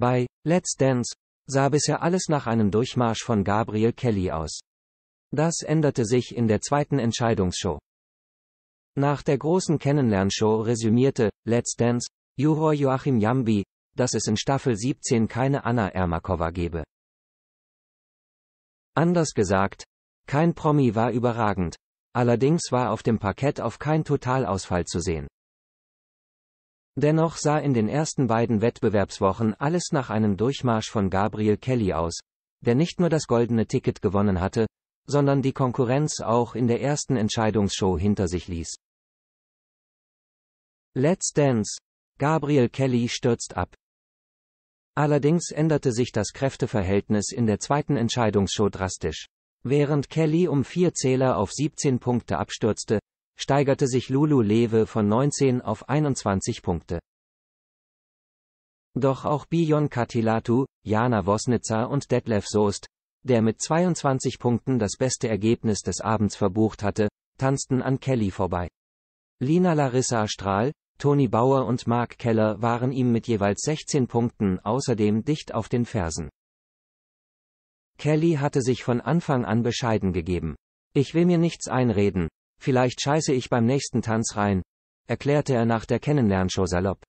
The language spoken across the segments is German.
Bei Let's Dance sah bisher alles nach einem Durchmarsch von Gabriel Kelly aus. Das änderte sich in der zweiten Entscheidungsshow. Nach der großen Kennenlernshow resümierte Let's Dance Juror Joachim Jambi, dass es in Staffel 17 keine Anna Ermakova gebe. Anders gesagt, kein Promi war überragend, allerdings war auf dem Parkett auf kein Totalausfall zu sehen. Dennoch sah in den ersten beiden Wettbewerbswochen alles nach einem Durchmarsch von Gabriel Kelly aus, der nicht nur das goldene Ticket gewonnen hatte, sondern die Konkurrenz auch in der ersten Entscheidungsshow hinter sich ließ. Let's Dance. Gabriel Kelly stürzt ab. Allerdings änderte sich das Kräfteverhältnis in der zweiten Entscheidungsshow drastisch. Während Kelly um vier Zähler auf 17 Punkte abstürzte, steigerte sich Lulu Lewe von 19 auf 21 Punkte. Doch auch Bijon Katilatu, Jana Wosnitzer und Detlef Soest, der mit 22 Punkten das beste Ergebnis des Abends verbucht hatte, tanzten an Kelly vorbei. Lina Larissa Strahl, Toni Bauer und Mark Keller waren ihm mit jeweils 16 Punkten außerdem dicht auf den Fersen. Kelly hatte sich von Anfang an bescheiden gegeben. Ich will mir nichts einreden, Vielleicht scheiße ich beim nächsten Tanz rein, erklärte er nach der Kennenlernshow salopp.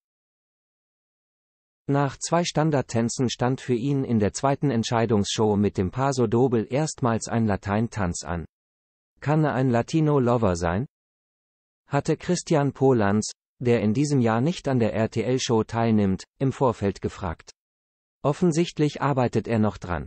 Nach zwei Standardtänzen stand für ihn in der zweiten Entscheidungsshow mit dem Paso Doble erstmals ein Lateintanz an. Kann er ein Latino-Lover sein? Hatte Christian Polans, der in diesem Jahr nicht an der RTL-Show teilnimmt, im Vorfeld gefragt. Offensichtlich arbeitet er noch dran.